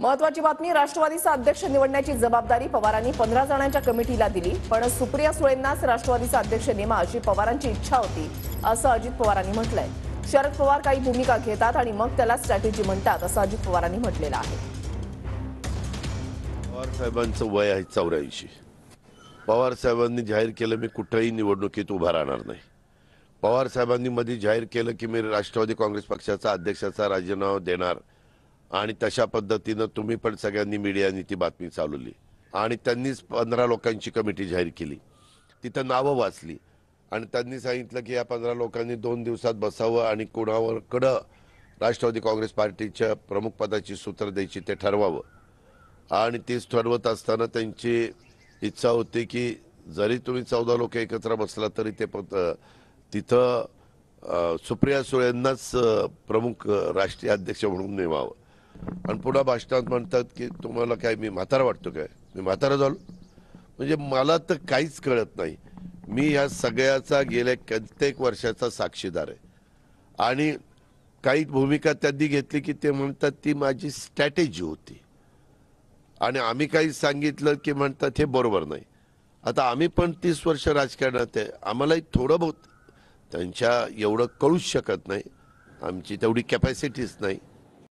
महत्वाची बातमी राष्ट्रवादीचा अध्यक्ष निवडण्याची जबाबदारी पवारांनी पंधरा जणांच्या कमिटीला दिली पण सुप्रिया सुळेंनाच राष्ट्रवादीचा अध्यक्ष नेमा अशी पवारांची इच्छा होती असं अजित पवारांनी म्हटलंय शरद पवार काही भूमिका घेतात आणि मग त्याला स्ट्रॅटेजी म्हणतात असं अजित पवारांनी म्हटलेलं आहे पवार साहेबांचं वय आहे चौऱ्याऐंशी पवार साहेबांनी जाहीर केलं मी कुठेही निवडणुकीत उभा राहणार नाही पवार साहेबांनी मध्ये जाहीर केलं की मी राष्ट्रवादी काँग्रेस पक्षाचा अध्यक्षाचा राजीनामा देणार आणि तशा पद्धतीनं तुम्ही पण सगळ्यांनी मीडियाने ती बातमी चालवली आणि त्यांनीच पंधरा लोकांची कमिटी जाहीर केली तिथं नावं वाचली आणि त्यांनी सांगितलं की या पंधरा लोकांनी दोन दिवसात बसावं आणि कोणावर कडं राष्ट्रवादी काँग्रेस पार्टीच्या प्रमुख पदाची सूत्र द्यायची ते ठरवावं आणि तीच ठरवत असताना त्यांची इच्छा होती की जरी तुम्ही चौदा लोक एकत्र बसला तरी ते पत तिथं सुप्रिया सुळेंनाच प्रमुख राष्ट्रीय अध्यक्ष म्हणून नेमावं आणि पुन्हा भाषणात म्हणतात की तुम्हाला काय मी म्हातारा वाटतो काय मी म्हातारा झालो म्हणजे मला तर काहीच कळत नाही मी ह्या सगळ्याचा गेल्या कित्येक वर्षाचा साक्षीदार आहे आणि काही भूमिका त्यांनी घेतली की ते म्हणतात ती माझी स्ट्रॅटेजी होती आणि आम्ही काही सांगितलं की म्हणतात हे बरोबर नाही आता आम्ही पण तीस वर्ष राजकारणात आहे आम्हालाही थोडं बहुत त्यांच्या एवढं कळूच शकत नाही आमची तेवढी कॅपॅसिटीच नाही